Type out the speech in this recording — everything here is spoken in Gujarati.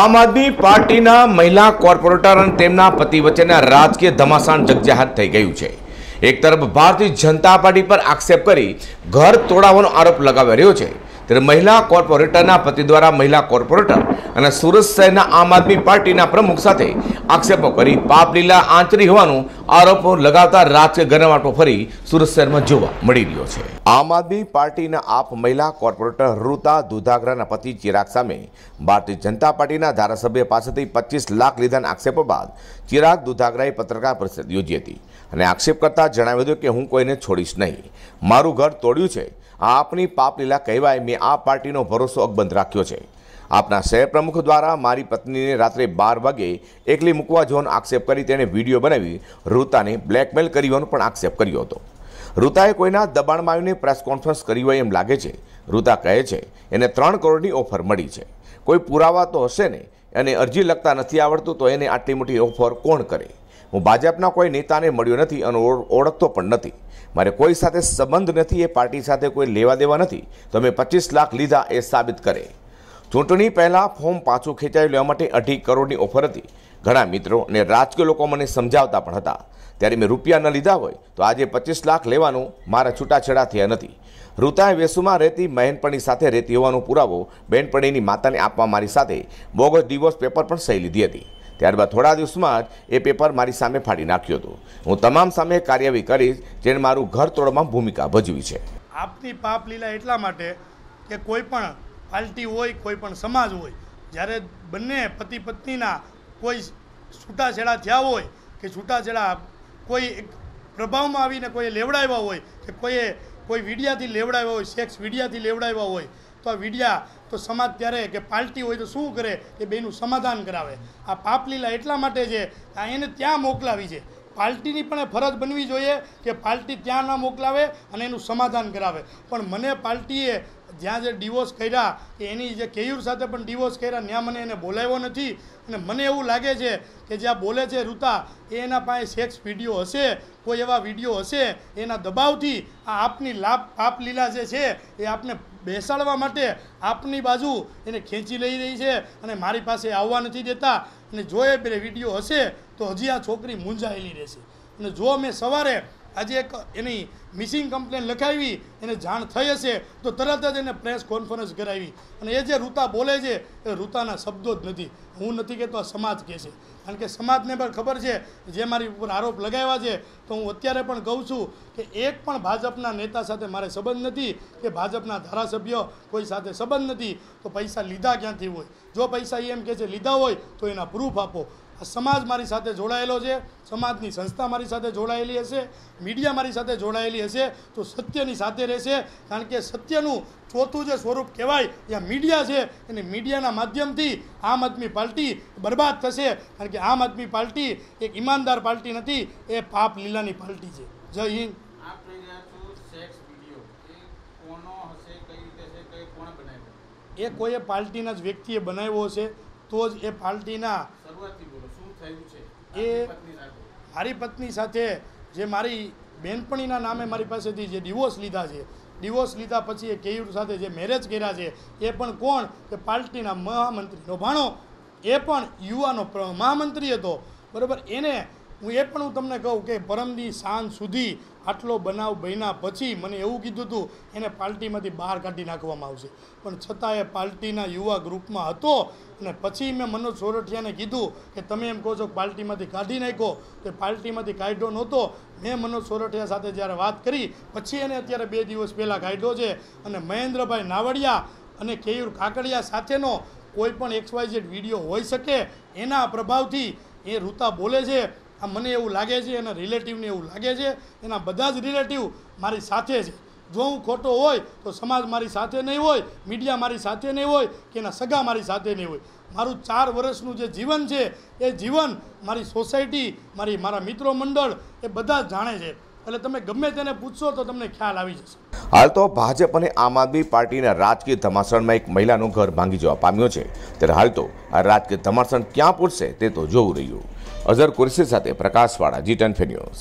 આમ આદમી પાર્ટીના મહિલા કોર્પોરેટર અને તેમના પતિ વચ્ચેના રાજકીય ધમાસાણ જગજાહેર થઈ ગયું છે એક તરફ ભારતીય જનતા પાર્ટી પર આક્ષેપ કરી ઘર તોડાવવાનો આરોપ લગાવી રહ્યો છે ત્યારે મહિલા કોર્પોરેટરના પતિ દ્વારા મહિલા કોર્પોરેટર અને સુરત શહેરના આમ આદમી પાર્ટીના પ્રમુખ સાથે આક્ષેપો કરી પાપલીલા આંચરી હોવાનું આરોપો લગાવતા રાજકીય ગરમાટો ફરી સુરત શહેરમાં જોવા મળી રહ્યો છે આમ આદમી પાર્ટીના આપ મહિલા કોર્પોરેટર રૂતા દુધાગરાના પતિ ચિરાગ સામે ભારતીય જનતા પાર્ટીના ધારાસભ્ય પાસેથી પચીસ લાખ લીધાના આક્ષેપો બાદ ચિરાગ દુધાગરાએ પત્રકાર પરિષદ યોજી હતી અને આક્ષેપ કરતા જણાવ્યું હતું કે હું કોઈને છોડીશ નહીં મારું ઘર તોડ્યું છે આ આપની પાપ લીલા કહેવાય મેં આ પાર્ટીનો ભરોસો અકબંધ રાખ્યો છે આપના શહેર પ્રમુખ દ્વારા મારી પત્નીને રાત્રે બાર વાગે એકલી મૂકવા જોવાનો આક્ષેપ કરી તેણે વિડીયો બનાવી રૂતાને બ્લેકમેલ કરી હોવાનો પણ આક્ષેપ કર્યો હતો રૂતાએ કોઈના દબાણમાં આવીને પ્રેસ કોન્ફરન્સ કરી હોય એમ લાગે છે રૂતા કહે છે એને ત્રણ કરોડની ઓફર મળી છે કોઈ પુરાવા તો હશે ને અને અરજી લખતા નથી આવડતું તો એને આટલી મોટી ઓફર કોણ કરે હું ભાજપના કોઈ નેતાને મળ્યો નથી અને ઓળખતો પણ નથી મારે કોઈ સાથે સંબંધ નથી એ પાર્ટી સાથે કોઈ લેવા દેવા નથી તો મેં પચીસ લાખ લીધા એ સાબિત કરે ચૂંટણી પહેલાં ફોર્મ પાછું ખેંચાઈ લેવા માટે અઢી કરોડની ઓફર હતી ઘણા મિત્રો અને રાજકીય લોકો મને સમજાવતા પણ હતા ત્યારે મેં રૂપિયા ન લીધા હોય તો આજે પચીસ લાખ લેવાનું મારા છૂટાછેડા થયા નથી ઋતાએ વેસુમાં રહેતી મહેનપણી સાથે રહેતી હોવાનો પુરાવો બહેનપણીની માતાને આપવા મારી સાથે બોગસ ડિવોર્સ પેપર પણ સહી લીધી હતી ત્યારબાદ થોડા દિવસમાં જ એ પેપર મારી સામે ફાડી નાખ્યો હતો હું તમામ સામે કાર્યવાહી કરીશ જેને મારું ઘર તોડવામાં ભૂમિકા ભજવી છે આપની પાપ લીલા એટલા માટે કે કોઈ પણ પાર્ટી હોય કોઈ પણ સમાજ હોય જ્યારે બંને પતિ પત્નીના કોઈ છૂટાછેડા થયા હોય કે છૂટાછેડા કોઈ એક પ્રભાવમાં આવીને કોઈએ લેવડાવ્યા હોય કે કોઈએ કોઈ વિડિયાથી લેવડાવ્યા હોય સેક્સ વિડિયાથી લેવડાવ્યા હોય તો આ વીડિયા તો સમાજ ત્યારે કે પાર્ટી હોય તો શું કરે એ બેનું સમાધાન કરાવે આ પાપલીલા એટલા માટે છે આ એને ત્યાં મોકલાવી છે પાર્ટીની પણ ફરજ બનવી જોઈએ કે પાર્ટી ત્યાં ન મોકલાવે અને એનું સમાધાન કરાવે પણ મને પાર્ટીએ જ્યાં જે ડિવોર્સ કર્યા કે એની જે કેયુર સાથે પણ ડિવોર્સ કર્યા ત્યાં મને એને બોલાવ્યો નથી અને મને એવું લાગે છે કે જ્યાં બોલે છે ઋતા એ એના પાસે સેક્સ વિડીયો હશે કોઈ એવા વિડીયો હશે એના દબાવથી આ આપની લાભ પાપ લીલા જે છે એ આપને બેસાડવા માટે આપની બાજુ એને ખેંચી લઈ રહી છે અને મારી પાસે આવવા નથી દેતા અને જો એ વિડીયો હશે તો હજી આ છોકરી મૂંઝાયેલી રહેશે અને જો મેં સવારે આજે એક એની મિસિંગ કમ્પ્લેન લખાવી એને જાણ થઈ હશે તો તરત જ એને પ્રેસ કોન્ફરન્સ કરાવી અને એ જે રૂતા બોલે છે એ રૂતાના શબ્દો જ નથી હું નથી કહેતો આ સમાજ કહે છે કારણ કે સમાજને પણ ખબર છે જે મારી ઉપર આરોપ લગાવ્યા છે તો હું અત્યારે પણ કહું છું કે એક પણ ભાજપના નેતા સાથે મારે સંબંધ નથી કે ભાજપના ધારાસભ્ય કોઈ સાથે સંબંધ નથી તો પૈસા લીધા ક્યાંથી હોય જો પૈસા એમ કહે છે લીધા હોય તો એના પ્રૂફ આપો આ સમાજ મારી સાથે જોડાયેલો છે સમાજની સંસ્થા મારી સાથે જોડાયેલી હશે મીડિયા મારી સાથે જોડાયેલી હશે તો સત્યની સાથે રહેશે કારણ કે સત્યનું ચોથું જે સ્વરૂપ કહેવાય ત્યાં મીડિયા છે અને મીડિયાના માધ્યમથી આમ આદમી પાર્ટી બરબાદ થશે કારણ કે આમ આદમી પાર્ટી એક ઈમાનદાર પાર્ટી નથી એ પાપ લીલાની પાર્ટી છે જય હિન્દ એ કોઈ પાર્ટીના જ વ્યક્તિએ બનાવ્યો છે તો જ એ પાર્ટીના એ મારી પત્ની સાથે જે મારી બેનપણીના નામે મારી પાસેથી જે ડિવોર્સ લીધા છે ડિવોર્સ લીધા પછી એ કેયુર સાથે જે મેરેજ કર્યા છે એ પણ કોણ કે પાર્ટીના મહામંત્રીનો ભાણો એ પણ યુવાનો મહામંત્રી હતો બરાબર એને હું એ પણ હું તમને કહું કે પરમની સાંજ સુધી આટલો બનાવ બન્યા પછી મને એવું કીધું હતું એને પાર્ટીમાંથી બહાર કાઢી નાખવામાં આવશે પણ છતાં એ પાર્ટીના યુવા ગ્રુપમાં હતો અને પછી મેં મનોજ સોરઠિયાને કીધું કે તમે એમ કહો છો પાર્ટીમાંથી કાઢી નાખો તો પાર્ટીમાંથી કાઢ્યો નહોતો મેં મનોજ સોરઠિયા સાથે જ્યારે વાત કરી પછી એને અત્યારે બે દિવસ પહેલાં કાઢ્યો છે અને મહેન્દ્રભાઈ નાવડિયા અને કેયુર કાકડિયા સાથેનો કોઈ પણ એક્સવાયઝેડ વિડીયો હોઈ શકે એના પ્રભાવથી એ રૂતા બોલે છે આ મને એવું લાગે છે એના રિલેટિવને એવું લાગે છે એના બધા જ રિલેટિવ મારી સાથે છે જો હું ખોટો હોય તો સમાજ મારી સાથે નહીં હોય મીડિયા મારી સાથે નહીં હોય કે એના સગા મારી સાથે નહીં હોય મારું ચાર વર્ષનું જે જીવન છે એ જીવન મારી સોસાયટી મારી મારા મિત્રો મંડળ એ બધા જ જાણે છે એટલે તમે ગમે તેને પૂછશો તો તમને ખ્યાલ આવી જશે હાલ તો ભાજપ અને આમ આદમી પાર્ટીના રાજકીય ધમાસણમાં એક મહિલાનું ઘર ભાંગી જવા પામ્યો છે ત્યારે હાલ તો આ રાજકીય ધમાસણ ક્યાં પૂરશે તે તો જોવું રહ્યું અઝર કુરશી સાથે પ્રકાશવાળા જી ટેન ન્યૂઝ